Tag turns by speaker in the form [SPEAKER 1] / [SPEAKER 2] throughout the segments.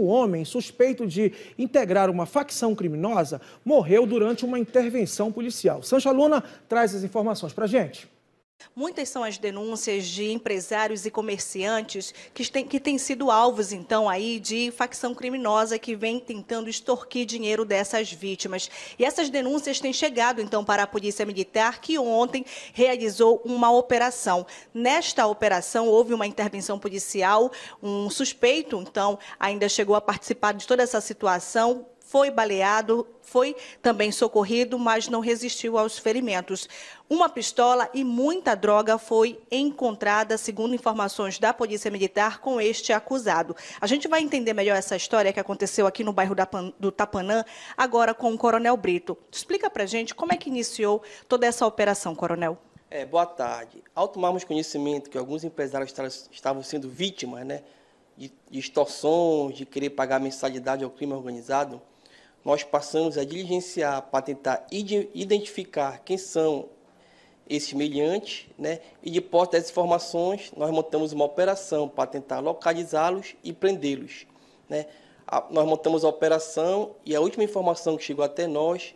[SPEAKER 1] O homem suspeito de integrar uma facção criminosa morreu durante uma intervenção policial. Sancha Luna traz as informações para gente.
[SPEAKER 2] Muitas são as denúncias de empresários e comerciantes que têm, que têm sido alvos, então, aí de facção criminosa que vem tentando extorquir dinheiro dessas vítimas. E essas denúncias têm chegado, então, para a Polícia Militar, que ontem realizou uma operação. Nesta operação, houve uma intervenção policial, um suspeito, então, ainda chegou a participar de toda essa situação, foi baleado, foi também socorrido, mas não resistiu aos ferimentos. Uma pistola e muita droga foi encontrada, segundo informações da Polícia Militar, com este acusado. A gente vai entender melhor essa história que aconteceu aqui no bairro do Tapanã, agora com o Coronel Brito. Explica pra gente como é que iniciou toda essa operação, Coronel.
[SPEAKER 3] É, boa tarde. Ao tomarmos conhecimento que alguns empresários estavam sendo vítimas né, de, de extorsões, de querer pagar mensalidade ao crime organizado, nós passamos a diligenciar para tentar identificar quem são esses meliantes, né? e de posse dessas informações, nós montamos uma operação para tentar localizá-los e prendê-los. Né? nós montamos a operação e a última informação que chegou até nós,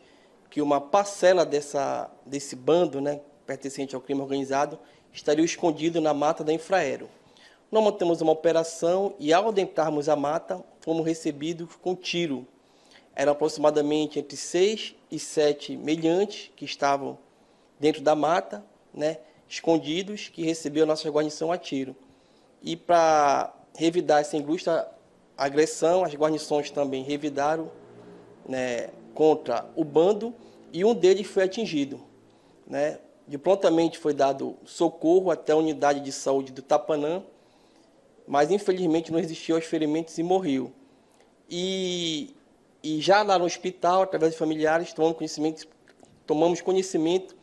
[SPEAKER 3] que uma parcela dessa, desse bando, né, pertencente ao crime organizado, estaria escondido na mata da Infraero. Nós montamos uma operação e, ao adentrarmos a mata, fomos recebidos com tiro eram aproximadamente entre seis e sete meliantes que estavam dentro da mata, né, escondidos, que recebiam nossa guarnição a tiro. E para revidar essa injusta agressão, as guarnições também revidaram né, contra o bando e um deles foi atingido. Né? De prontamente foi dado socorro até a unidade de saúde do Tapanã, mas infelizmente não resistiu aos ferimentos e morreu. E e já lá no hospital, através de familiares, tomamos conhecimento, tomamos conhecimento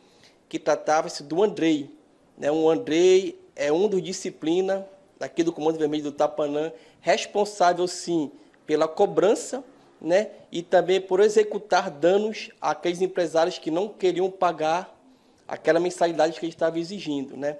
[SPEAKER 3] que tratava-se do Andrei. Né? O Andrei é um dos disciplina aqui do Comando Vermelho do Tapanã, responsável sim pela cobrança né? e também por executar danos àqueles empresários que não queriam pagar aquela mensalidade que ele estava exigindo. Né?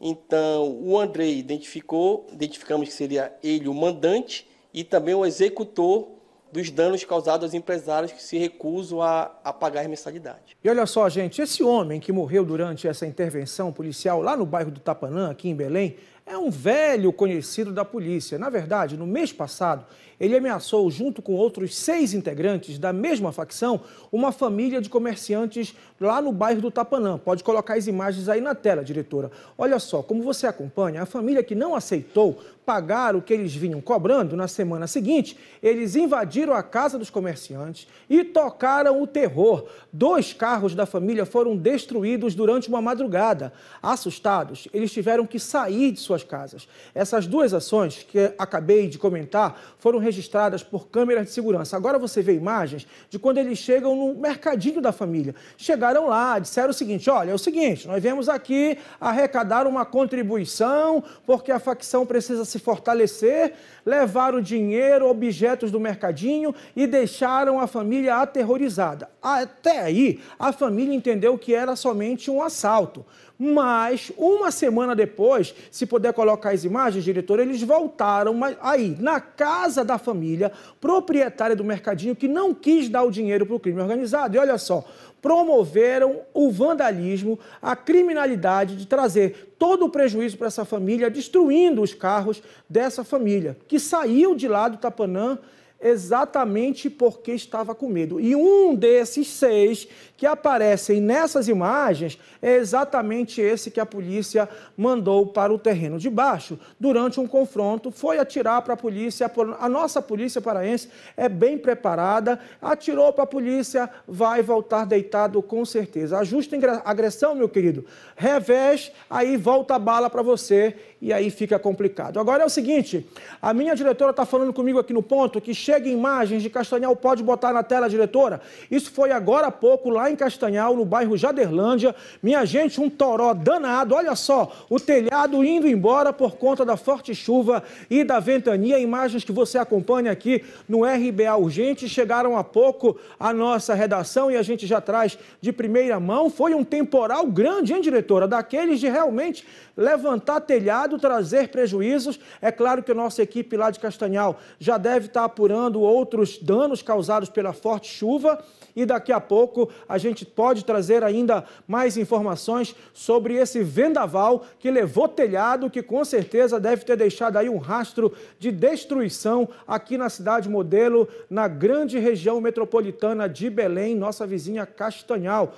[SPEAKER 3] Então, o Andrei identificou, identificamos que seria ele o mandante e também o executor dos danos causados aos empresários que se recusam a, a pagar as mensalidades.
[SPEAKER 1] E olha só, gente, esse homem que morreu durante essa intervenção policial lá no bairro do Tapanã, aqui em Belém, é um velho conhecido da polícia. Na verdade, no mês passado, ele ameaçou, junto com outros seis integrantes da mesma facção, uma família de comerciantes lá no bairro do Tapanã. Pode colocar as imagens aí na tela, diretora. Olha só, como você acompanha, a família que não aceitou pagar o que eles vinham cobrando, na semana seguinte, eles invadiram a casa dos comerciantes e tocaram o terror. Dois carros da família foram destruídos durante uma madrugada. Assustados, eles tiveram que sair de suas casas. Essas duas ações que acabei de comentar foram registradas por câmeras de segurança. Agora você vê imagens de quando eles chegam no mercadinho da família. Chegaram lá, disseram o seguinte: olha, é o seguinte, nós viemos aqui arrecadar uma contribuição porque a facção precisa se se fortalecer, levaram dinheiro, objetos do mercadinho e deixaram a família aterrorizada. Até aí, a família entendeu que era somente um assalto. Mas, uma semana depois, se puder colocar as imagens, diretor, eles voltaram aí, na casa da família, proprietária do mercadinho, que não quis dar o dinheiro para o crime organizado. E olha só, promoveram o vandalismo, a criminalidade de trazer todo o prejuízo para essa família, destruindo os carros dessa família, que saiu de lá do Tapanã exatamente porque estava com medo. E um desses seis que aparecem nessas imagens é exatamente esse que a polícia mandou para o terreno de baixo durante um confronto. Foi atirar para a polícia. A nossa polícia paraense é bem preparada. Atirou para a polícia, vai voltar deitado com certeza. A agressão, meu querido, revés, aí volta a bala para você e aí fica complicado. Agora é o seguinte: a minha diretora está falando comigo aqui no ponto que chega chega imagens de Castanhal, pode botar na tela, diretora? Isso foi agora há pouco, lá em Castanhal, no bairro Jaderlândia. Minha gente, um toró danado. Olha só, o telhado indo embora por conta da forte chuva e da ventania. Imagens que você acompanha aqui no RBA Urgente. Chegaram há pouco à nossa redação e a gente já traz de primeira mão. Foi um temporal grande, hein, diretora? Daqueles de realmente levantar telhado, trazer prejuízos. É claro que a nossa equipe lá de Castanhal já deve estar apurando outros danos causados pela forte chuva. E daqui a pouco a gente pode trazer ainda mais informações sobre esse vendaval que levou telhado, que com certeza deve ter deixado aí um rastro de destruição aqui na cidade modelo, na grande região metropolitana de Belém, nossa vizinha Castanhal.